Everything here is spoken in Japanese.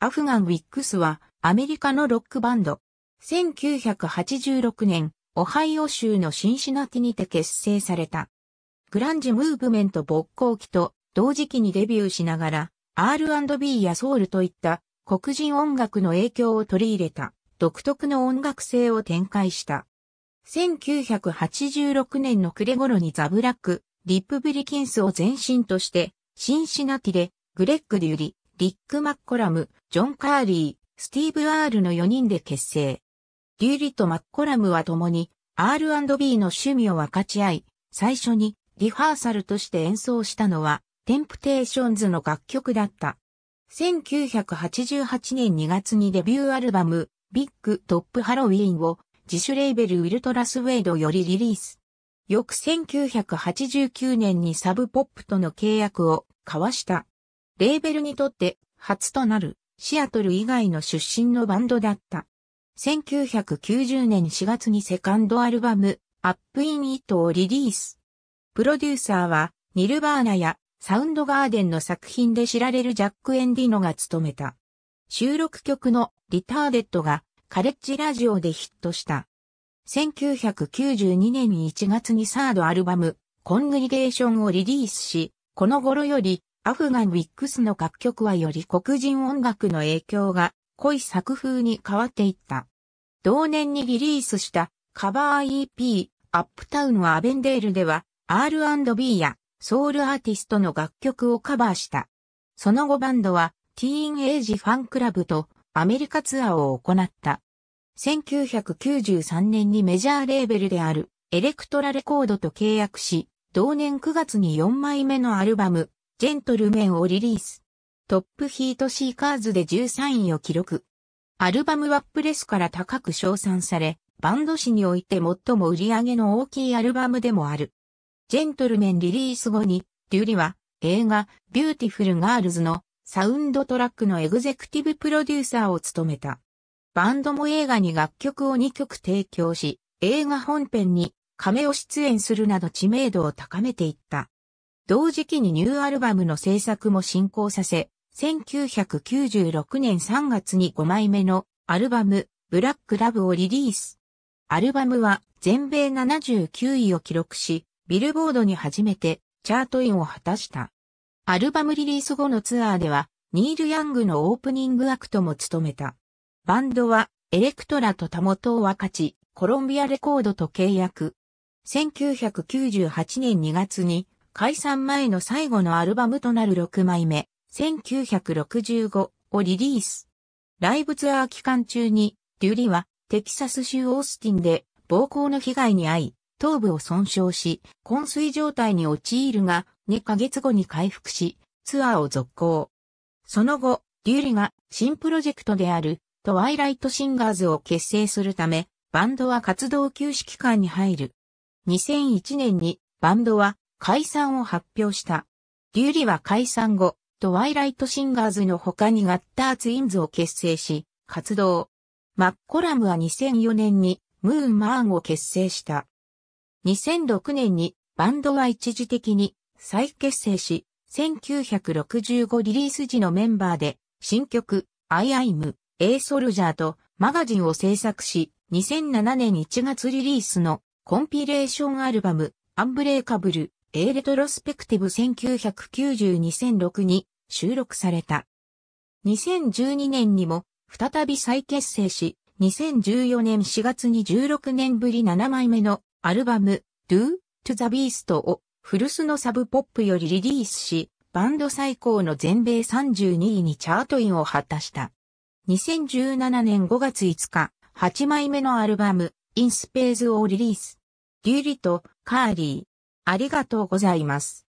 アフガン・ウィックスはアメリカのロックバンド。1986年、オハイオ州のシンシナティにて結成された。グランジムーブメント勃興期と同時期にデビューしながら R&B やソウルといった黒人音楽の影響を取り入れた独特の音楽性を展開した。1986年の暮れ頃にザ・ブラック、リップ・ブリキンスを前身としてシンシナティでグレッグ・デュリ、リック・マッコラム、ジョン・カーリー、スティーブ・アールの4人で結成。デューリとマッコラムは共に R&B の趣味を分かち合い、最初にリハーサルとして演奏したのは、テンプテーションズの楽曲だった。1988年2月にデビューアルバム、ビッグトップハロウィンを自主レーベルウィルトラスウェイドよりリリース。翌1989年にサブポップとの契約を交わした。レーベルにとって初となるシアトル以外の出身のバンドだった。1990年4月にセカンドアルバム、アップインイットをリリース。プロデューサーは、ニルバーナやサウンドガーデンの作品で知られるジャック・エンディノが務めた。収録曲のリターデッドがカレッジラジオでヒットした。1992年1月にサードアルバム、コングリゲーションをリリースし、この頃よりアフガンウィックスの楽曲はより黒人音楽の影響が濃い作風に変わっていった。同年にリリースしたカバー EP アップタウンはアベンデールでは R&B やソウルアーティストの楽曲をカバーした。その後バンドはティーンエイジファンクラブとアメリカツアーを行った。1993年にメジャーレーベルであるエレクトラレコードと契約し、同年9月に4枚目のアルバムジェントルメンをリリース。トップヒートシーカーズで13位を記録。アルバムはプレスから高く称賛され、バンド史において最も売り上げの大きいアルバムでもある。ジェントルメンリリース後に、デュリは映画ビューティフルガールズのサウンドトラックのエグゼクティブプロデューサーを務めた。バンドも映画に楽曲を2曲提供し、映画本編に亀を出演するなど知名度を高めていった。同時期にニューアルバムの制作も進行させ、1996年3月に5枚目のアルバム、ブラックラブをリリース。アルバムは全米79位を記録し、ビルボードに初めてチャートインを果たした。アルバムリリース後のツアーでは、ニール・ヤングのオープニングアクトも務めた。バンドは、エレクトラとタモトを分かち、コロンビアレコードと契約。1998年2月に、解散前の最後のアルバムとなる6枚目、1965をリリース。ライブツアー期間中に、デュリはテキサス州オースティンで暴行の被害に遭い、頭部を損傷し、昏睡状態に陥るが、2ヶ月後に回復し、ツアーを続行。その後、デュリが新プロジェクトであるトワイライトシンガーズを結成するため、バンドは活動休止期間に入る。2001年にバンドは解散を発表した。リュウリは解散後、トワイライトシンガーズの他にガッターツインズを結成し、活動。マッコラムは2004年にムーンマーンを結成した。2006年にバンドは一時的に再結成し、1965リリース時のメンバーで新曲アイアイム、エイソルジャーとマガジンを制作し、2007年1月リリースのコンピレーションアルバムアンブレーカブル A レトロスペクティブ1 9 9 2 0 0 6に収録された。2012年にも再び再結成し、2014年4月に16年ぶり7枚目のアルバム Do to the Beast を古巣のサブポップよりリリースし、バンド最高の全米32位にチャートインを果たした。2017年5月5日、8枚目のアルバム In Space をリリース。デューリとカーリありがとうございます。